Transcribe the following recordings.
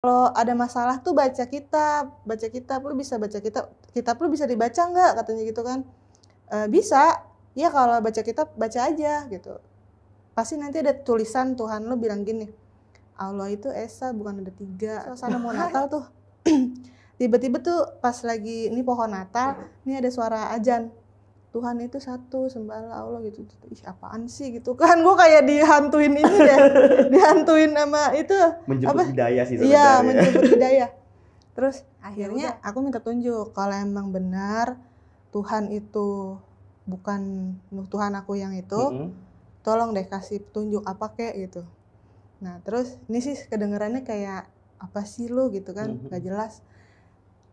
kalau ada masalah tuh baca kitab, baca kitab lu bisa baca kitab, kitab lu bisa dibaca nggak katanya gitu kan? E, bisa, ya kalau baca kitab baca aja gitu. Pasti nanti ada tulisan Tuhan lu bilang gini, Allah itu Esa bukan ada tiga. Suasana mau Natal tuh, tiba-tiba tuh pas lagi ini pohon Natal, ini ada suara ajan, Tuhan itu satu sembahlah Allah gitu, gitu. Ih, apaan sih gitu kan gue kayak dihantuin ini deh dihantuin sama itu menjemput apa? hidayah sih iya menjemput hidayah terus akhirnya ya aku minta tunjuk kalau emang benar Tuhan itu bukan Tuhan aku yang itu mm -hmm. tolong deh kasih tunjuk apa kayak gitu nah terus ini sih kedengerannya kayak apa sih lu gitu kan mm -hmm. gak jelas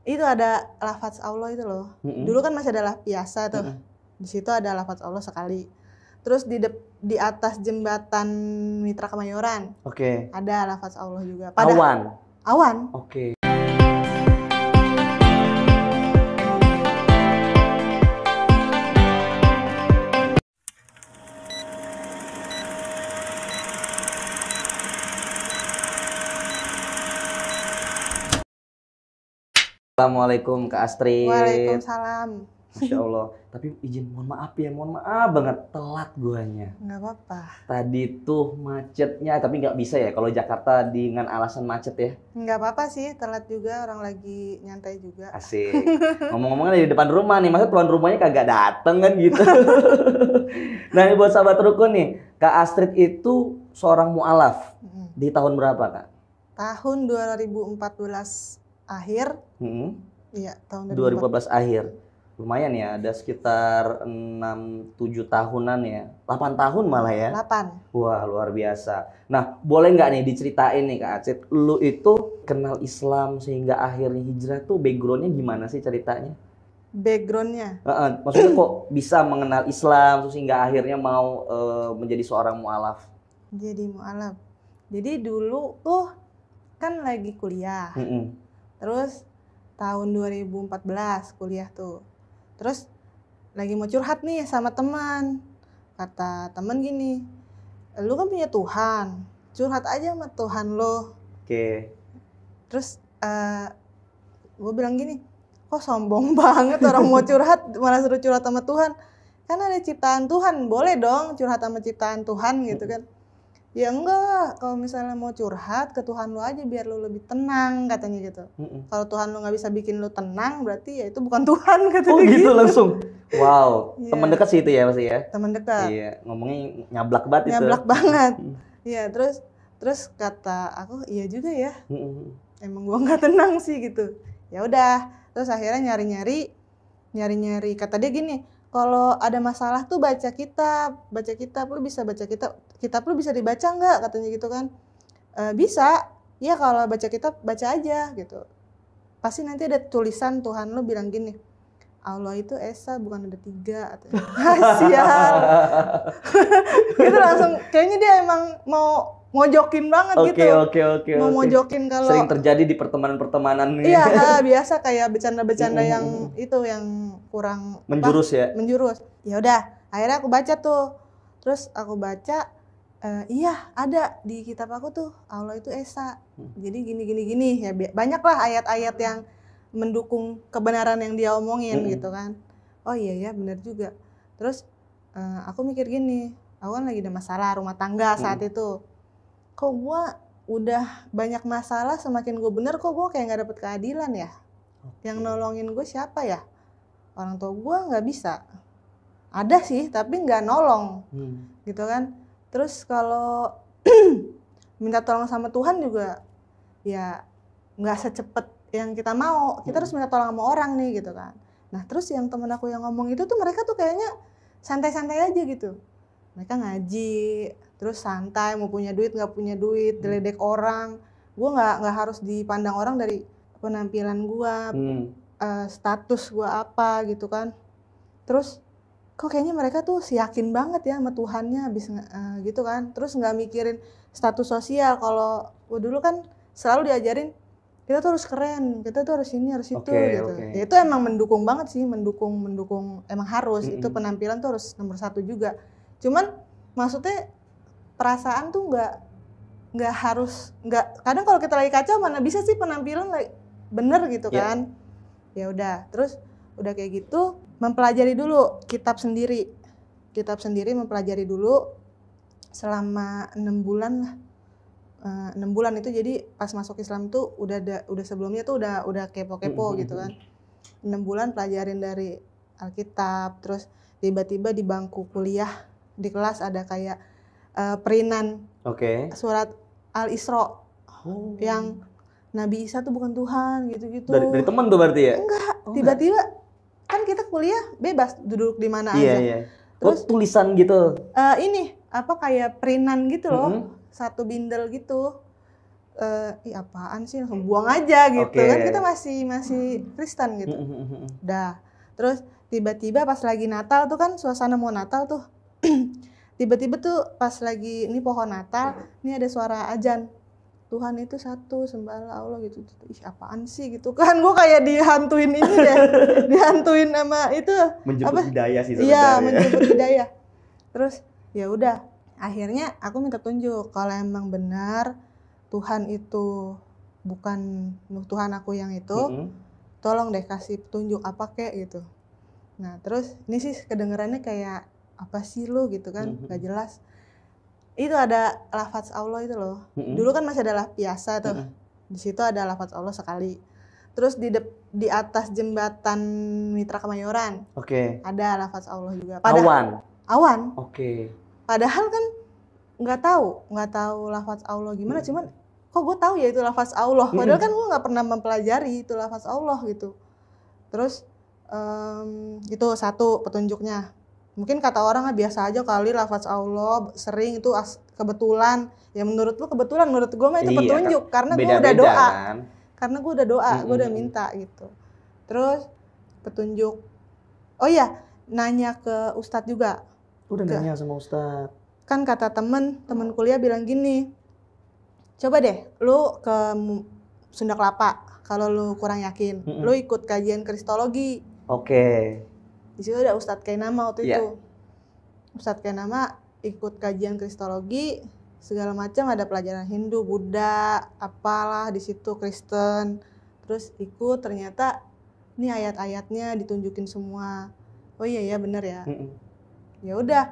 itu ada lafaz Allah itu loh. Mm-hmm. Dulu kan masih adalah biasa tuh. Mm-hmm. Di situ ada lafaz Allah sekali. Terus di de- di atas jembatan Mitra Kemayoran. Oke. Okay. Ada lafaz Allah juga. Pada awan. Awan. Oke. Okay. Assalamualaikum Kak Astrid. Waalaikumsalam. Insya Allah. Tapi izin mohon maaf ya, mohon maaf banget telat guanya. Gak apa-apa. Tadi tuh macetnya, tapi nggak bisa ya kalau Jakarta dengan alasan macet ya. Nggak apa-apa sih, telat juga orang lagi nyantai juga. Asik. Ngomong-ngomong di depan rumah nih, maksud tuan rumahnya kagak dateng kan gitu. nah buat sahabat rukun nih, Kak Astrid itu seorang mu'alaf. Di tahun berapa Kak? Tahun 2014 akhir. Iya, tahun 2014. 2014 akhir. Lumayan ya, ada sekitar 6 7 tahunan ya. 8 tahun malah ya. 8. Wah, luar biasa. Nah, boleh nggak nih diceritain nih Kak Acit, lu itu kenal Islam sehingga akhirnya hijrah tuh backgroundnya gimana sih ceritanya? backgroundnya. Uh, uh, maksudnya kok bisa mengenal Islam sehingga akhirnya mau uh, menjadi seorang mualaf? Jadi mualaf. Jadi dulu tuh kan lagi kuliah. Mm -mm. Terus tahun 2014 kuliah tuh. Terus lagi mau curhat nih sama teman. Kata teman gini, lu kan punya Tuhan, curhat aja sama Tuhan lo. Oke. Okay. Terus uh, eh, gue bilang gini, kok sombong banget orang mau curhat malah suruh curhat sama Tuhan. Kan ada ciptaan Tuhan, boleh dong curhat sama ciptaan Tuhan gitu kan ya enggak kalau misalnya mau curhat ke Tuhan lu aja biar lu lebih tenang katanya gitu mm kalau Tuhan lu nggak bisa bikin lu tenang berarti ya itu bukan Tuhan katanya oh gitu, gitu. langsung wow yeah. teman dekat sih itu ya masih ya teman dekat iya ngomongnya nyablak banget nyablak banget iya terus terus kata aku iya juga ya mm emang gua nggak tenang sih gitu ya udah terus akhirnya nyari nyari nyari nyari kata dia gini kalau ada masalah tuh baca kitab, baca kitab lu bisa baca kitab, kitab lu bisa dibaca nggak katanya gitu kan? E, bisa, ya kalau baca kitab baca aja gitu. Pasti nanti ada tulisan Tuhan lu bilang gini, Allah itu Esa bukan ada tiga atau sial. gitu langsung kayaknya dia emang mau mojokin banget okay, gitu. Oke oke oke. Mojokin kalau sering terjadi di pertemanan-pertemanan Iya, nah, biasa kayak bercanda-bercanda yang itu yang kurang menjurus apa, ya. Menjurus. Ya udah, akhirnya aku baca tuh. Terus aku baca uh, iya ada di kitab aku tuh Allah itu esa. Hmm. Jadi gini gini gini ya banyaklah ayat-ayat yang mendukung kebenaran yang dia omongin hmm. gitu kan. Oh iya ya benar juga. Terus uh, aku mikir gini, aku kan lagi ada masalah rumah tangga saat hmm. itu kok gue udah banyak masalah semakin gue bener kok gue kayak nggak dapet keadilan ya okay. yang nolongin gue siapa ya orang tua gue nggak bisa ada sih tapi nggak nolong hmm. gitu kan terus kalau minta tolong sama Tuhan juga ya nggak secepet yang kita mau kita hmm. harus minta tolong sama orang nih gitu kan nah terus yang temen aku yang ngomong itu tuh mereka tuh kayaknya santai-santai aja gitu mereka ngaji terus santai mau punya duit nggak punya duit deledek hmm. orang gue nggak nggak harus dipandang orang dari penampilan gue hmm. uh, status gue apa gitu kan terus kok kayaknya mereka tuh yakin banget ya sama Tuhannya habis uh, gitu kan terus nggak mikirin status sosial kalau gue dulu kan selalu diajarin kita tuh harus keren kita tuh harus ini harus itu okay, gitu okay. ya itu emang mendukung banget sih mendukung mendukung emang harus mm -hmm. itu penampilan tuh harus nomor satu juga cuman maksudnya perasaan tuh nggak nggak harus nggak kadang kalau kita lagi kacau mana bisa sih penampilan like, bener gitu yeah. kan ya udah terus udah kayak gitu mempelajari dulu kitab sendiri kitab sendiri mempelajari dulu selama enam bulan lah eh, enam bulan itu jadi pas masuk Islam tuh udah ada udah sebelumnya tuh udah udah kepo-kepo mm-hmm. gitu kan enam bulan pelajarin dari Alkitab terus tiba-tiba di bangku kuliah di kelas ada kayak uh, perinan. Okay. Surat Al Isra. Oh. Yang Nabi Isa tuh bukan Tuhan gitu-gitu. Dari, dari teman tuh berarti ya? Enggak, oh, tiba-tiba kan kita kuliah bebas duduk di mana iya, aja. Iya. Oh, Terus oh, tulisan gitu. Uh, ini apa kayak perinan gitu loh. Mm -hmm. Satu binder gitu. Uh, ih apaan sih langsung buang aja gitu okay. kan kita masih masih Kristen gitu. Dah. Terus tiba-tiba pas lagi Natal tuh kan suasana mau Natal tuh tiba-tiba tuh pas lagi ini pohon Natal iya. ini ada suara ajan Tuhan itu satu sembahlah Allah gitu, gitu. ih apaan sih gitu kan gue kayak dihantuin ini deh dihantuin sama itu menjemput apa? hidayah sih iya ya. menjemput hidayah terus ya udah akhirnya aku minta tunjuk kalau emang benar Tuhan itu bukan Tuhan aku yang itu mm -hmm. tolong deh kasih petunjuk apa kek gitu nah terus ini sih kedengerannya kayak apa sih lu gitu kan mhm. nggak mm -hmm. jelas itu ada lafaz Allah itu loh mm -hmm. dulu kan masih ada biasa tuh mm -hmm. di situ ada lafaz Allah sekali terus di de di atas jembatan Mitra Kemayoran oke okay. ada lafaz Allah juga padahal, awan awan oke okay. padahal kan nggak tahu nggak tahu lafaz Allah gimana mm -hmm. cuman kok gue tahu ya itu lafaz Allah mhm. padahal kan gue nggak pernah mempelajari itu lafaz Allah gitu terus um, itu satu petunjuknya mungkin kata orang biasa aja kali lafaz Allah sering itu as, kebetulan ya menurut lu kebetulan menurut gue mah itu iya, petunjuk karena gue udah doa kan? karena gue udah doa gue udah minta gitu terus petunjuk oh ya nanya ke ustadz juga udah ke, nanya sama ustadz kan kata temen temen kuliah bilang gini coba deh lu ke Sunda Kelapa kalau lu kurang yakin mm -hmm. lu ikut kajian kristologi oke okay di situ ada Ustadz Kainama waktu yeah. itu Ustadz Kainama ikut kajian kristologi segala macam ada pelajaran Hindu Buddha apalah di situ Kristen terus ikut ternyata ini ayat-ayatnya ditunjukin semua oh iya ya bener ya mm -mm. ya udah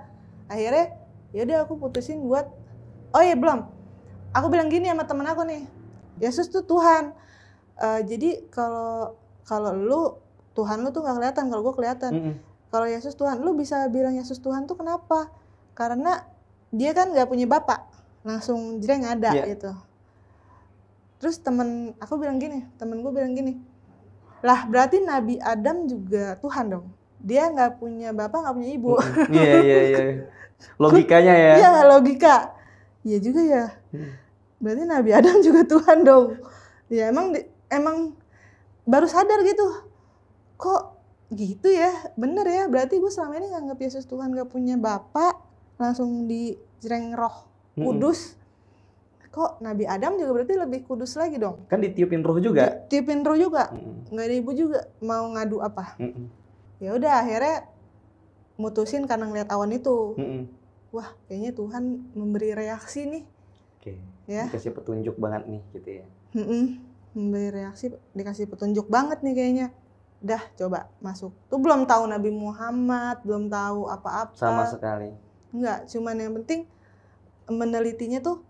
akhirnya ya udah aku putusin buat oh iya belum aku bilang gini sama temen aku nih Yesus tuh Tuhan uh, jadi kalau kalau lu Tuhan lu tuh nggak kelihatan kalau gue kelihatan mm -hmm. kalau Yesus Tuhan lu bisa bilang Yesus Tuhan tuh kenapa karena dia kan nggak punya bapak langsung jreng ada yeah. gitu terus temen aku bilang gini temen gue bilang gini lah berarti Nabi Adam juga Tuhan dong dia nggak punya bapak nggak punya ibu iya iya iya logikanya ya iya logika iya juga ya mm. berarti Nabi Adam juga Tuhan dong ya emang emang baru sadar gitu kok gitu ya bener ya berarti gue selama ini nganggap Yesus Tuhan gak punya bapak langsung dijereng roh kudus hmm. kok Nabi Adam juga berarti lebih kudus lagi dong kan ditiupin roh juga ditiupin roh juga hmm. nggak ada ibu juga mau ngadu apa hmm. ya udah akhirnya mutusin karena ngeliat awan itu hmm. wah kayaknya Tuhan memberi reaksi nih Oke. ya dikasih petunjuk banget nih gitu ya hmm. memberi reaksi dikasih petunjuk banget nih kayaknya dah coba masuk tuh belum tahu Nabi Muhammad belum tahu apa-apa sama sekali enggak cuman yang penting menelitinya tuh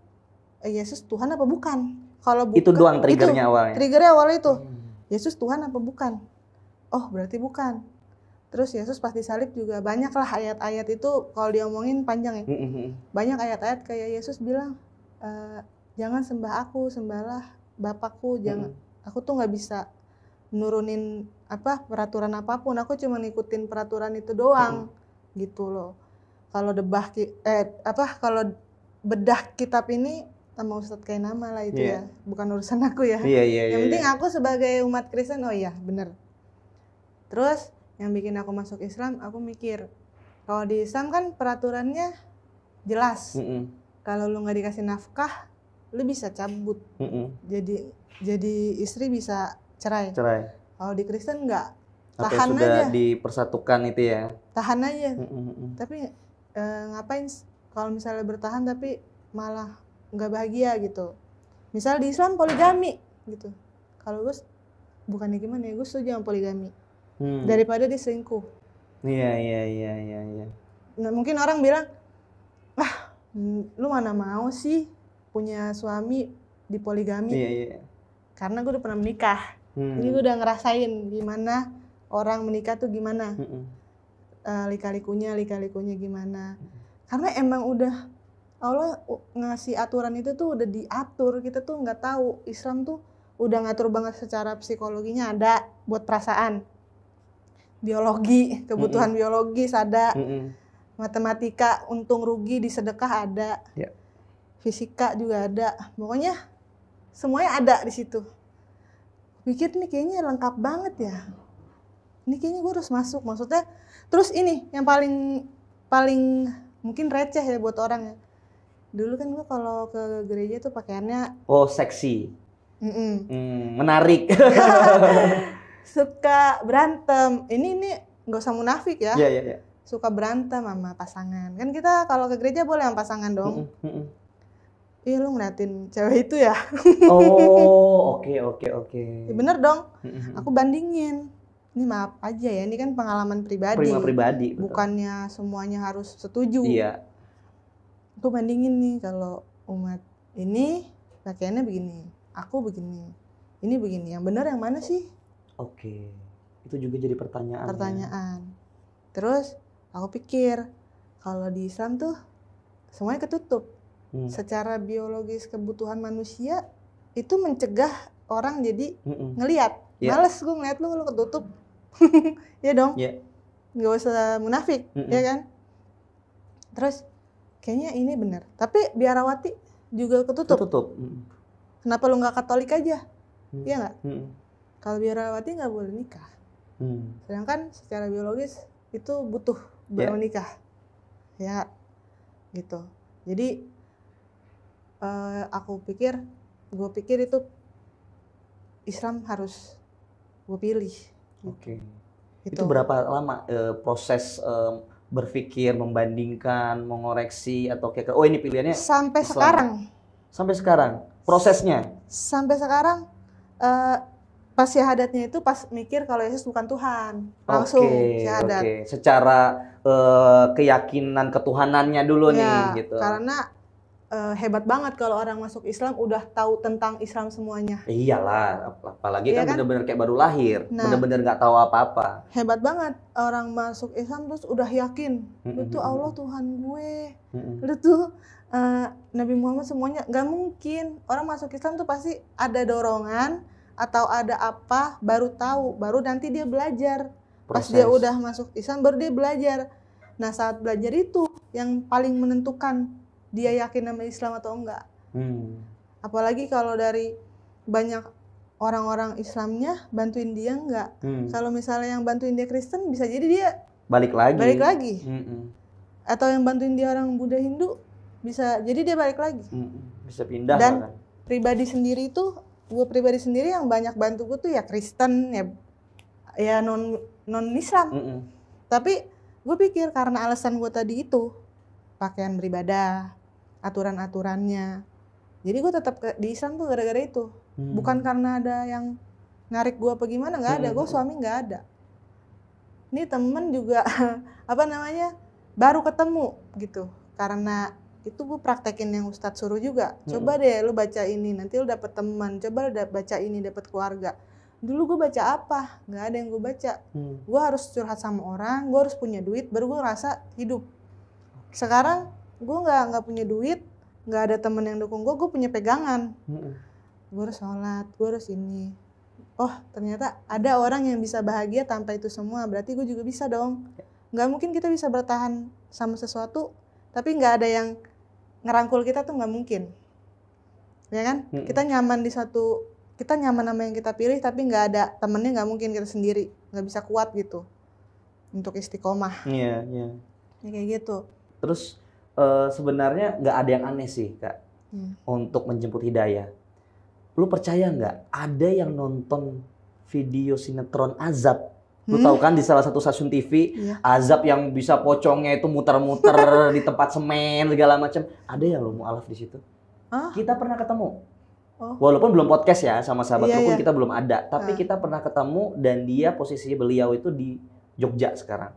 eh, Yesus Tuhan apa bukan kalau itu doang triggernya itu, awalnya triggernya awal itu hmm. Yesus Tuhan apa bukan oh berarti bukan terus Yesus pasti salib juga banyaklah ayat-ayat itu kalau diomongin panjang ya hmm, hmm, banyak ayat-ayat kayak Yesus bilang e, jangan sembah aku sembahlah Bapakku jangan aku tuh nggak bisa nurunin apa peraturan apapun aku cuma ngikutin peraturan itu doang hmm. gitu loh kalau debah eh apa kalau bedah kitab ini sama Ustadz kayak nama lah itu yeah. ya bukan urusan aku ya yeah, yeah, yang yeah, penting yeah. aku sebagai umat Kristen oh iya bener terus yang bikin aku masuk Islam aku mikir kalau di Islam kan peraturannya jelas mm -mm. kalau lu nggak dikasih nafkah lu bisa cabut mm -mm. jadi jadi istri bisa cerai. Cerai. Kalau di Kristen nggak tahan Atau sudah aja. dipersatukan itu ya. Tahan aja. Mm -mm. mm. Tapi e, ngapain kalau misalnya bertahan tapi malah nggak bahagia gitu. Misal di Islam poligami gitu. Kalau gue bukannya gimana ya gue setuju sama poligami hmm. daripada diselingkuh. Iya iya iya iya. Ya. Nah, mungkin orang bilang ah lu mana mau sih punya suami di poligami. Iya iya. Karena gue udah pernah menikah. Hmm. Jadi udah ngerasain gimana orang menikah tuh gimana. Hmm. Uh, lika-likunya, lika-likunya gimana. Hmm. Karena emang udah Allah ngasih aturan itu tuh udah diatur. Kita tuh nggak tahu Islam tuh udah ngatur banget secara psikologinya ada buat perasaan biologi kebutuhan -hmm. biologis ada -hmm. matematika untung rugi di sedekah ada yeah. fisika juga ada pokoknya semuanya ada di situ pikir nih kayaknya lengkap banget ya ini kayaknya gue harus masuk maksudnya terus ini yang paling paling mungkin receh ya buat orang ya. dulu kan gue kalau ke gereja tuh pakaiannya oh seksi mm -mm. Mm, menarik suka berantem ini ini nggak usah munafik ya yeah, yeah, yeah. suka berantem sama pasangan kan kita kalau ke gereja boleh sama pasangan dong mm Mm -mm Ih iya, lu ngeliatin cewek itu ya? Oh oke oke oke. Okay. Ya, bener dong. Aku bandingin. Ini maaf aja ya, ini kan pengalaman pribadi. Prima pribadi. Betul. Bukannya semuanya harus setuju. Iya. Aku bandingin nih kalau umat ini pakaiannya begini, aku begini, ini begini. Yang bener yang mana sih? Oke. Itu juga jadi pertanyaan. Ya. Pertanyaan. Ya? Terus aku pikir kalau di Islam tuh semuanya ketutup hmm. secara biologis kebutuhan manusia itu mencegah orang jadi hmm. ngelihat yeah. males gue ngeliat lu lu ketutup ya dong yeah. usah munafik hmm. ya kan terus kayaknya ini benar tapi biarawati juga ketutup ketutup kenapa lu nggak katolik aja hmm. ya nggak hmm. kalau biarawati nggak boleh nikah hmm. sedangkan secara biologis itu butuh yeah. Iya. nikah ya gitu jadi uh, aku pikir gue pikir itu Islam harus gue pilih gitu. oke okay. itu gitu. berapa lama uh, proses um, berpikir membandingkan mengoreksi atau kayak oh ini pilihannya sampai Islam. sekarang sampai sekarang prosesnya sampai sekarang uh, pas syahadatnya itu pas mikir kalau Yesus bukan Tuhan langsung okay, syahadat okay. secara uh, keyakinan ketuhanannya dulu ya, nih gitu karena uh, hebat banget kalau orang masuk Islam udah tahu tentang Islam semuanya. Iyalah, apalagi iya kan, kan? bener-bener kayak baru lahir, nah, bener-bener nggak tahu apa-apa. Hebat banget orang masuk Islam terus udah yakin, lu tuh Allah Tuhan gue, lu tuh uh, Nabi Muhammad semuanya nggak mungkin orang masuk Islam tuh pasti ada dorongan atau ada apa baru tahu, baru nanti dia belajar. Proses. Pas dia udah masuk Islam baru dia belajar. Nah saat belajar itu yang paling menentukan dia yakin sama Islam atau enggak. Hmm. Apalagi kalau dari banyak orang-orang Islamnya bantuin dia enggak. Hmm. Kalau misalnya yang bantuin dia Kristen bisa jadi dia balik lagi. Balik lagi. Hmm Atau yang bantuin dia orang Buddha Hindu bisa jadi dia balik lagi. Hmm. Bisa pindah. Dan kan? pribadi sendiri itu gue pribadi sendiri yang banyak bantu gue tuh ya Kristen ya ya non non Islam. Mm -mm. Tapi gue pikir karena alasan gue tadi itu pakaian beribadah, aturan-aturannya jadi gue tetap di Islam tuh gara-gara itu hmm. bukan karena ada yang ngarik gue apa gimana nggak ada hmm. gue suami nggak ada ini temen juga apa namanya baru ketemu gitu karena itu gue praktekin yang Ustadz suruh juga hmm. coba deh lu baca ini nanti lu dapet teman coba lu baca ini dapet keluarga dulu gue baca apa nggak ada yang gue baca hmm. gue harus curhat sama orang gue harus punya duit baru gue ngerasa hidup sekarang gue nggak nggak punya duit nggak ada temen yang dukung gue gue punya pegangan hmm. gue harus sholat gue harus ini oh ternyata ada orang yang bisa bahagia tanpa itu semua berarti gue juga bisa dong nggak mungkin kita bisa bertahan sama sesuatu tapi nggak ada yang ngerangkul kita tuh nggak mungkin ya kan hmm. kita nyaman di satu kita nyaman sama yang kita pilih tapi nggak ada temennya nggak mungkin kita sendiri nggak bisa kuat gitu untuk istiqomah iya yeah, iya yeah. kayak gitu terus uh, sebenarnya nggak ada yang aneh sih kak hmm. untuk menjemput hidayah. Lu percaya nggak ada yang nonton video sinetron azab? Lu hmm? tahu kan di salah satu stasiun TV yeah. azab yang bisa pocongnya itu muter-muter di tempat semen segala macam. Ada ya lo alaf di situ. Huh? Kita pernah ketemu. Oh. Walaupun belum podcast ya sama sahabat yeah, pun yeah. kita belum ada, tapi uh. kita pernah ketemu dan dia posisi beliau itu di Jogja sekarang.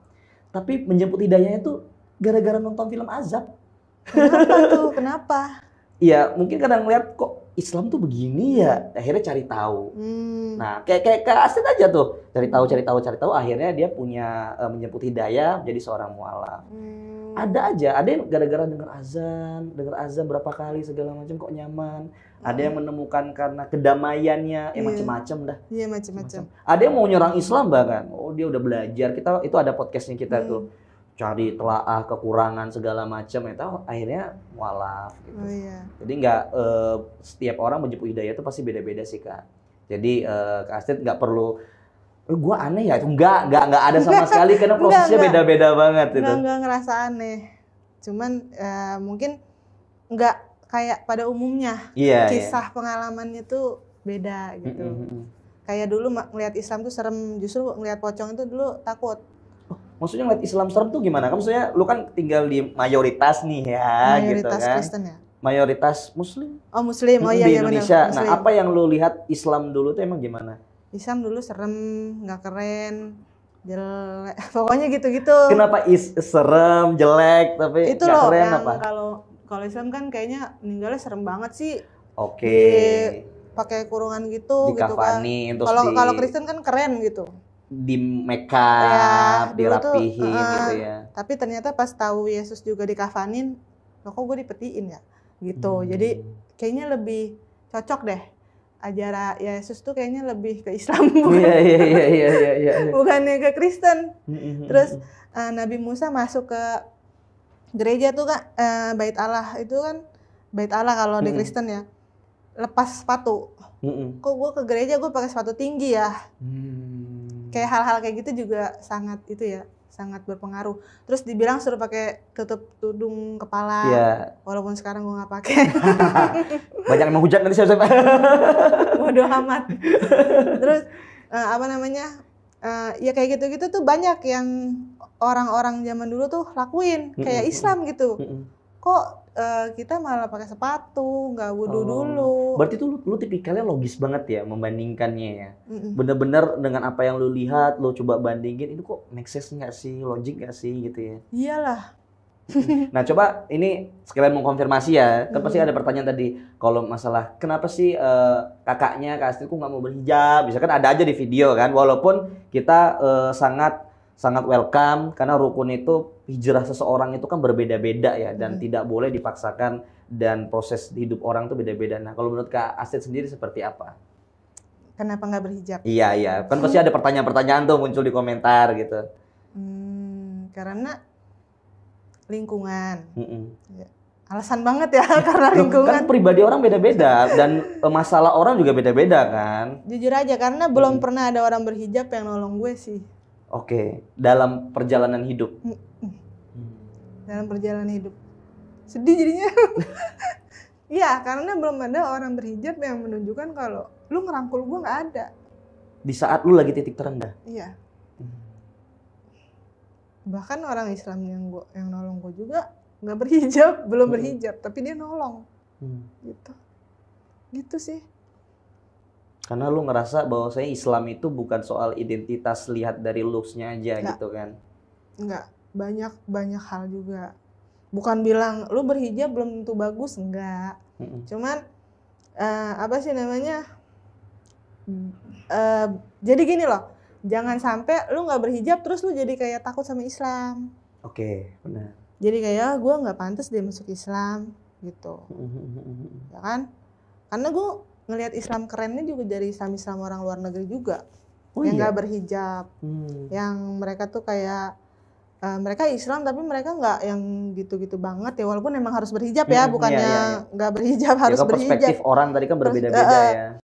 Tapi menjemput hidayahnya itu gara-gara nonton film azab. Kenapa tuh? Kenapa? Iya, mungkin kadang ngeliat kok Islam tuh begini ya. Akhirnya cari tahu. Hmm. Nah, kayak kayak kayak aset aja tuh, cari tahu, cari tahu, cari tahu. Akhirnya dia punya uh, eh, menyebut hidayah menjadi seorang mualaf. Hmm. Ada aja, ada yang gara-gara dengar azan, dengar azan berapa kali segala macam kok nyaman. Ada yang hmm. menemukan karena kedamaiannya, ya eh, yeah. macam-macam dah. Iya yeah, macam-macam. Ada yang mau nyerang Islam bahkan. Oh dia udah belajar. Kita itu ada podcastnya kita hmm. tuh cari telaah kekurangan segala macam itu ya akhirnya mualaf gitu. Oh, iya. Jadi nggak uh, setiap orang menjemput hidayah itu pasti beda-beda sih kak. Jadi uh, kak Astrid nggak perlu eh, gue aneh ya itu nggak nggak nggak ada sama sekali karena prosesnya beda-beda banget itu. Nggak ngerasa aneh. Cuman uh, mungkin nggak kayak pada umumnya yeah, iya. kisah yeah. pengalaman itu beda gitu. Mm -hmm. Kayak dulu ngelihat Islam tuh serem, justru ngelihat pocong itu dulu takut maksudnya ngeliat Islam serem tuh gimana? Kamu maksudnya lu kan tinggal di mayoritas nih ya gitu mayoritas gitu kan. Mayoritas Kristen ya? Mayoritas Muslim. Oh Muslim, oh iya, iya di Indonesia. Nah, Muslim. Nah apa yang lu lihat Islam dulu tuh emang gimana? Islam dulu serem, nggak keren, jelek, pokoknya gitu-gitu. Kenapa is serem, jelek, tapi itu loh keren yang apa? Kalau kalau Islam kan kayaknya meninggalnya serem banget sih. Oke. Okay. Pakai kurungan gitu, di gitu kan. Kalau kalau Kristen kan keren gitu di make ya, dirapihin uh, gitu ya. Tapi ternyata pas tahu Yesus juga dikafanin, kok gue dipetiin ya? Gitu. Hmm. Jadi kayaknya lebih cocok deh ajaran Yesus tuh kayaknya lebih ke Islam bukan Iya iya iya iya. iya. iya, iya. bukannya ke Kristen hmm, hmm, hmm, terus uh, Nabi Musa masuk ke gereja tuh kan uh, bait Allah itu kan bait Allah kalau -hmm. di Kristen ya lepas sepatu -hmm. kok gue ke gereja gue pakai sepatu tinggi ya Hmm kayak hal-hal kayak gitu juga sangat itu ya sangat berpengaruh. Terus dibilang suruh pakai tutup tudung kepala. yeah. Walaupun sekarang gue nggak pakai. Banyak yang menghujat nanti siapa? Waduh amat. Terus uh, apa namanya? Uh, ya kayak gitu-gitu tuh banyak yang orang-orang zaman dulu tuh lakuin kayak mm -hmm. Islam gitu. Mm -hmm. Kok Eh, kita malah pakai sepatu, nggak wudhu oh. dulu. Berarti tuh lu, lu tipikalnya logis banget ya membandingkannya ya. Mm-mm. Bener-bener dengan apa yang lu lihat, lu coba bandingin, itu kok make sense nggak sih, logik nggak sih gitu ya? Iyalah. nah coba ini sekalian mengkonfirmasi ya, kan mm-hmm. ada pertanyaan tadi kalau masalah kenapa sih uh, kakaknya kak Astri kok nggak mau berhijab, bisa kan ada aja di video kan, walaupun kita uh, sangat sangat welcome karena rukun itu hijrah seseorang itu kan berbeda-beda ya dan hmm. tidak boleh dipaksakan dan proses hidup orang itu beda-beda. Nah, kalau menurut Kak Aset sendiri seperti apa? Kenapa nggak berhijab? Iya iya, kan pasti ada pertanyaan-pertanyaan tuh muncul di komentar gitu. Hmm, karena lingkungan. Hmm -mm. Ya alasan banget ya iya. karena kan lingkungan. Kan pribadi orang beda-beda dan e, masalah orang juga beda-beda kan. Jujur aja karena belum hmm. pernah ada orang berhijab yang nolong gue sih. Oke, dalam perjalanan hidup. Mm, mm. Dalam perjalanan hidup. Sedih jadinya. Iya, karena belum ada orang berhijab yang menunjukkan kalau lu ngerangkul gua nggak ada. Di saat lu lagi titik terendah. Iya. Hmm. Bahkan orang Islam yang gua, yang nolong gua juga nggak berhijab, belum hmm. berhijab, tapi dia nolong. Hmm. Gitu. Gitu sih. Karena lu ngerasa bahwa saya Islam itu bukan soal identitas lihat dari looksnya aja Nggak. gitu kan? Enggak, banyak banyak hal juga. Bukan bilang lu berhijab belum tentu bagus, enggak. Mm-mm. Cuman uh, apa sih namanya? Uh, jadi gini loh, jangan sampai lu nggak berhijab terus lu jadi kayak takut sama Islam. Oke, okay, benar. Jadi kayak ah, gue nggak pantas dia masuk Islam gitu, mm-hmm, mm-hmm, mm-hmm. ya kan? Karena gue ngelihat Islam kerennya juga dari Islam Islam orang luar negeri juga oh, yang iya? nggak iya? berhijab hmm. yang mereka tuh kayak Uh, mereka Islam tapi mereka nggak yang gitu-gitu banget ya walaupun memang harus berhijab ya hmm, iya, bukannya nggak iya, iya. berhijab ya, harus ya, berhijab perspektif orang tadi kan berbeda-beda uh, ya